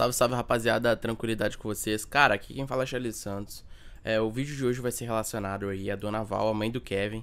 Salve, salve rapaziada, tranquilidade com vocês. Cara, aqui quem fala é Charles Santos. É, o vídeo de hoje vai ser relacionado aí à Dona Val, a mãe do Kevin,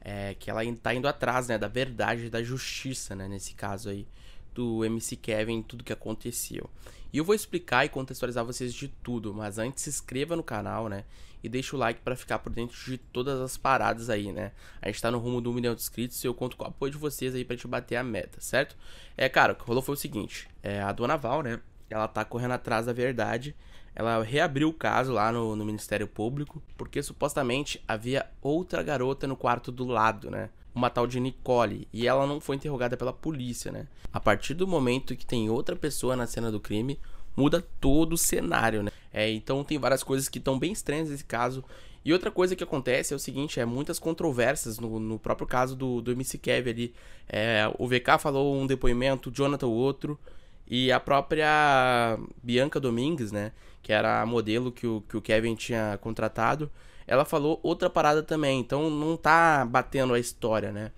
é, que ela tá indo atrás, né, da verdade, da justiça, né, nesse caso aí do MC Kevin, tudo que aconteceu. E eu vou explicar e contextualizar vocês de tudo, mas antes se inscreva no canal, né, e deixa o like para ficar por dentro de todas as paradas aí, né? A gente tá no rumo do 1 milhão de inscritos e eu conto com o apoio de vocês aí pra gente bater a meta, certo? É, cara, o que rolou foi o seguinte, é, a Dona Val, né, ela tá correndo atrás da verdade. Ela reabriu o caso lá no, no Ministério Público, porque supostamente havia outra garota no quarto do lado, né? uma tal de Nicole, e ela não foi interrogada pela polícia, né? A partir do momento que tem outra pessoa na cena do crime, muda todo o cenário, né? É, então tem várias coisas que estão bem estranhas nesse caso. E outra coisa que acontece é o seguinte, é muitas controvérsias no, no próprio caso do, do MC Kev ali. É, o VK falou um depoimento, o Jonathan o outro. E a própria Bianca Domingues, né? Que era a modelo que o, que o Kevin tinha contratado. Ela falou outra parada também. Então não tá batendo a história, né?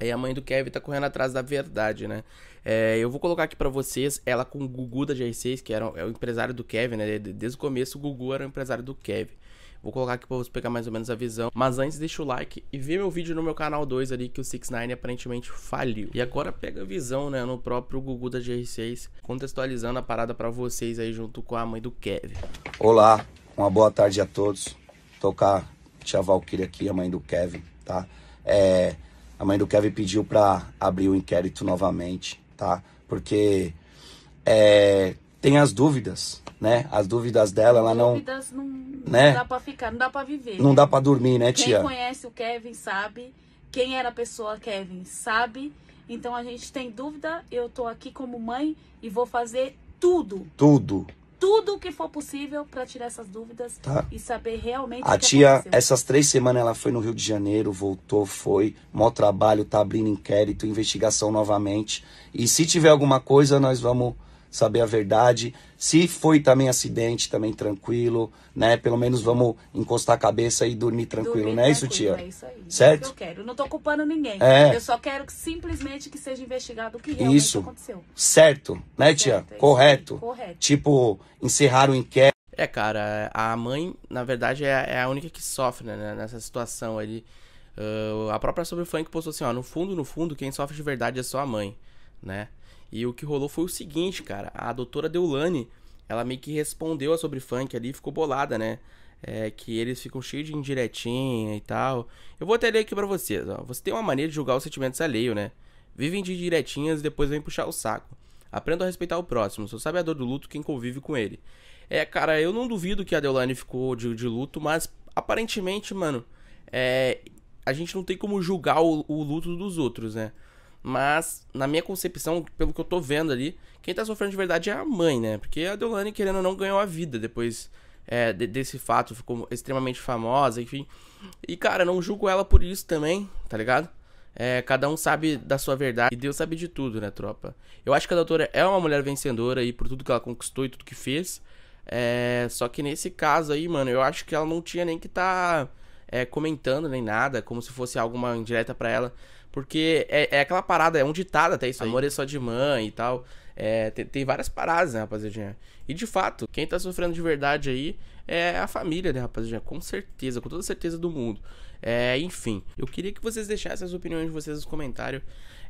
Aí a mãe do Kevin tá correndo atrás da verdade, né? É, eu vou colocar aqui para vocês ela com o Gugu da g 6 que era, é o empresário do Kevin, né? Desde o começo o Gugu era o empresário do Kevin. Vou colocar aqui pra você pegar mais ou menos a visão. Mas antes, deixa o like e vê meu vídeo no meu canal 2 ali, que o 6ix9ine aparentemente faliu. E agora pega a visão, né, no próprio Gugu da GR6, contextualizando a parada pra vocês aí junto com a mãe do Kevin. Olá, uma boa tarde a todos. Tocar tia Valkyrie aqui, a mãe do Kevin, tá? É, a mãe do Kevin pediu pra abrir o inquérito novamente, tá? Porque é, tem as dúvidas né? As dúvidas dela, ela não. Dúvidas não, né? não dá pra ficar, não dá pra viver. Não né? dá pra dormir, né, tia? Quem conhece o Kevin sabe. Quem era a pessoa Kevin sabe. Então a gente tem dúvida. Eu tô aqui como mãe e vou fazer tudo. Tudo tudo o que for possível para tirar essas dúvidas tá. e saber realmente a tia aconteceu. essas três semanas ela foi no Rio de Janeiro voltou foi mó trabalho tá abrindo inquérito investigação novamente e se tiver alguma coisa nós vamos saber a verdade. Se foi também acidente, também tranquilo, né? Pelo menos vamos encostar a cabeça e dormir tranquilo, dormir não é isso, tia? É isso aí. É certo? É eu quero. não tô culpando ninguém. É. Eu só quero que, simplesmente que seja investigado o que realmente isso. aconteceu. Certo, né, tia? Certo, é Correto. Correto. Tipo, encerrar o inquérito. É, cara, a mãe, na verdade, é, é a única que sofre né, nessa situação ali. Uh, a própria Sobre Funk postou assim, ó, no fundo, no fundo, quem sofre de verdade é só a mãe, né? E o que rolou foi o seguinte, cara. A doutora Deulane, ela meio que respondeu a sobre funk ali e ficou bolada, né? É, que eles ficam cheios de indiretinha e tal. Eu vou até ler aqui pra vocês, ó. Você tem uma maneira de julgar os sentimentos alheio, né? Vivem de direitinhas e depois vem puxar o saco. Aprenda a respeitar o próximo, Sou sabe a dor do luto quem convive com ele. É, cara, eu não duvido que a Deulane ficou de, de luto, mas aparentemente, mano, é, a gente não tem como julgar o, o luto dos outros, né? Mas, na minha concepção, pelo que eu tô vendo ali, quem tá sofrendo de verdade é a mãe, né? Porque a Deolane, querendo ou não, ganhou a vida depois é, de, desse fato, ficou extremamente famosa, enfim. E, cara, não julgo ela por isso também, tá ligado? É, cada um sabe da sua verdade e Deus sabe de tudo, né, tropa? Eu acho que a doutora é uma mulher vencedora aí por tudo que ela conquistou e tudo que fez. É, só que nesse caso aí, mano, eu acho que ela não tinha nem que tá é, comentando nem nada, como se fosse alguma indireta para ela. Porque é, é aquela parada, é um ditado até isso. Amor é só de mãe e tal. É, tem, tem várias paradas, né, rapaziadinha? E de fato, quem tá sofrendo de verdade aí é a família, né, rapaziada? Com certeza, com toda certeza do mundo. É, enfim, eu queria que vocês deixassem as opiniões de vocês nos comentários.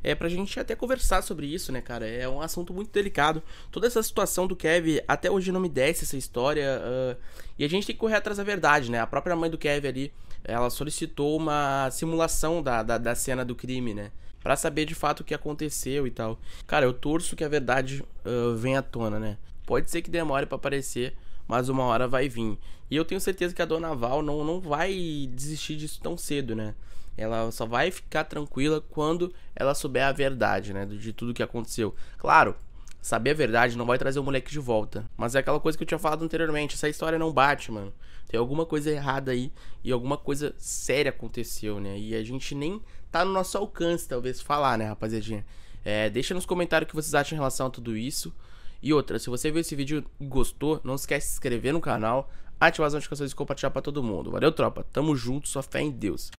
É, pra gente até conversar sobre isso, né, cara? É um assunto muito delicado. Toda essa situação do Kev, até hoje não me desce essa história. Uh, e a gente tem que correr atrás da verdade, né? A própria mãe do Kev ali, ela solicitou uma simulação da, da, da cena do crime, né? Pra saber de fato o que aconteceu e tal. Cara, eu torço que a verdade uh, venha à tona, né? Pode ser que demore para aparecer, mas uma hora vai vir. E eu tenho certeza que a Dona Val não, não vai desistir disso tão cedo, né? Ela só vai ficar tranquila quando ela souber a verdade, né? De tudo que aconteceu. Claro, saber a verdade não vai trazer o moleque de volta. Mas é aquela coisa que eu tinha falado anteriormente. Essa história não bate, mano. Tem alguma coisa errada aí e alguma coisa séria aconteceu, né? E a gente nem tá no nosso alcance, talvez, falar, né, rapaziadinha? É, deixa nos comentários o que vocês acham em relação a tudo isso. E outra, se você viu esse vídeo e gostou, não esquece de se inscrever no canal, ativar as notificações e compartilhar para todo mundo. Valeu, tropa. Tamo junto, só fé em Deus.